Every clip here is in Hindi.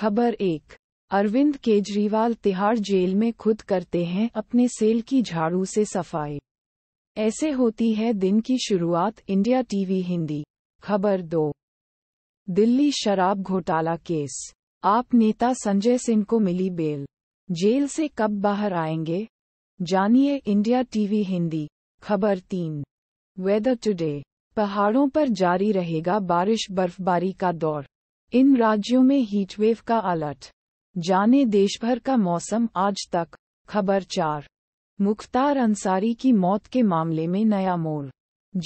खबर एक अरविंद केजरीवाल तिहाड़ जेल में खुद करते हैं अपने सेल की झाड़ू से सफाई ऐसे होती है दिन की शुरुआत इंडिया टीवी हिंदी खबर दो दिल्ली शराब घोटाला केस आप नेता संजय सिंह को मिली बेल जेल से कब बाहर आएंगे जानिए इंडिया टीवी हिंदी खबर तीन वेदर टुडे पहाड़ों पर जारी रहेगा बारिश बर्फबारी का दौर इन राज्यों में हीटवेव का अलर्ट जाने देशभर का मौसम आज तक खबर चार मुख्तार अंसारी की मौत के मामले में नया मोड़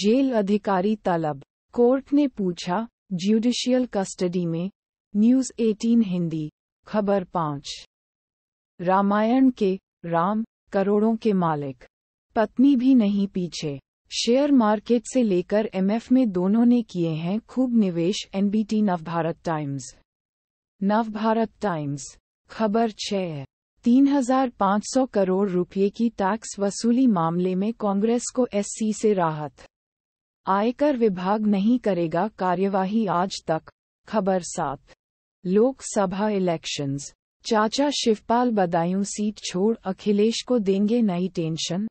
जेल अधिकारी तलब कोर्ट ने पूछा ज्यूडिशियल कस्टडी में न्यूज 18 हिंदी खबर पाँच रामायण के राम करोड़ों के मालिक पत्नी भी नहीं पीछे शेयर मार्केट से लेकर एमएफ में दोनों ने किए हैं खूब निवेश NBT Navbharat Times Navbharat Times खबर छः तीन हजार पाँच सौ करोड़ रुपये की टैक्स वसूली मामले में कांग्रेस को एससी से राहत आयकर विभाग नहीं करेगा कार्यवाही आज तक खबर सात लोकसभा इलेक्शंस चाचा शिवपाल बदायूं सीट छोड़ अखिलेश को देंगे नई टेंशन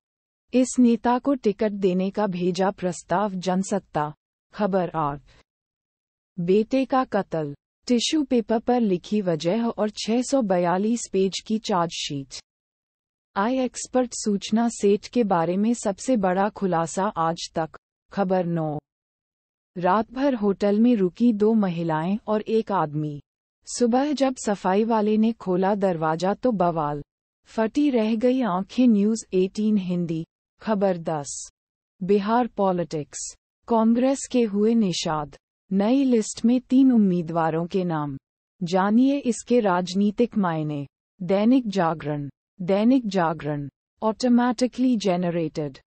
इस नेता को टिकट देने का भेजा प्रस्ताव जनसत्ता खबर आठ बेटे का कत्ल टिश्यू पेपर पर लिखी वजह और 642 पेज की चार्जशीट आई एक्सपर्ट सूचना सेठ के बारे में सबसे बड़ा खुलासा आज तक खबर नौ रात भर होटल में रुकी दो महिलाएं और एक आदमी सुबह जब सफाई वाले ने खोला दरवाजा तो बवाल फटी रह गई आंखें न्यूज 18 हिंदी खबर 10 बिहार पॉलिटिक्स कांग्रेस के हुए निषाद नई लिस्ट में तीन उम्मीदवारों के नाम जानिए इसके राजनीतिक मायने दैनिक जागरण दैनिक जागरण ऑटोमैटिकली जेनरेटेड